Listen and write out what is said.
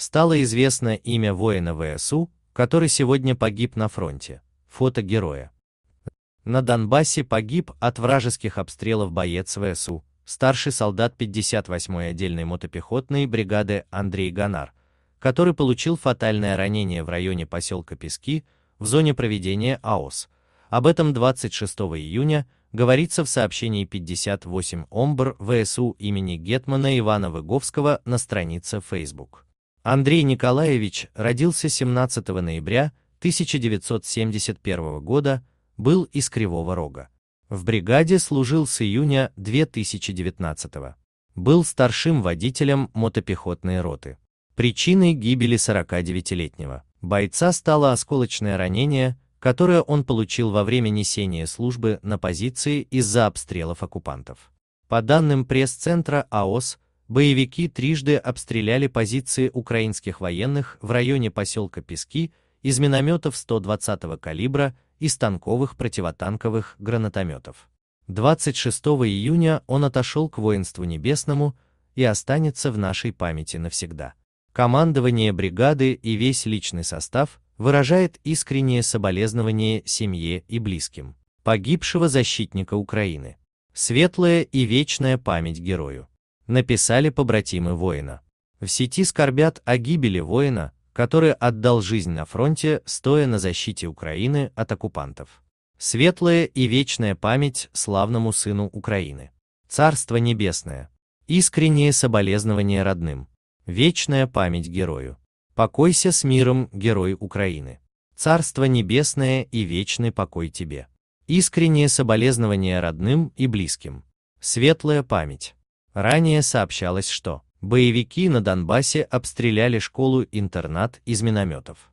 стало известно имя воина ВСУ, который сегодня погиб на фронте. Фото героя. На Донбассе погиб от вражеских обстрелов боец ВСУ, старший солдат 58-й отдельной мотопехотной бригады Андрей Гонар, который получил фатальное ранение в районе поселка Пески в зоне проведения АОС. Об этом 26 июня говорится в сообщении 58 Омбр ВСУ имени Гетмана Ивана Выговского на странице Facebook. Андрей Николаевич родился 17 ноября 1971 года, был из Кривого Рога. В бригаде служил с июня 2019 года. Был старшим водителем мотопехотной роты. Причиной гибели 49-летнего бойца стало осколочное ранение, которое он получил во время несения службы на позиции из-за обстрелов оккупантов. По данным пресс-центра АОС, боевики трижды обстреляли позиции украинских военных в районе поселка Пески из минометов 120-го калибра и станковых противотанковых гранатометов. 26 июня он отошел к воинству небесному и останется в нашей памяти навсегда. Командование бригады и весь личный состав выражает искреннее соболезнование семье и близким погибшего защитника Украины. Светлая и вечная память герою написали побратимы воина. В сети скорбят о гибели воина, который отдал жизнь на фронте, стоя на защите Украины от оккупантов. Светлая и вечная память славному сыну Украины. Царство Небесное. Искреннее соболезнование родным. Вечная память герою. Покойся с миром, герой Украины. Царство Небесное и вечный покой тебе. Искреннее соболезнование родным и близким. Светлая память. Ранее сообщалось, что боевики на Донбассе обстреляли школу-интернат из минометов.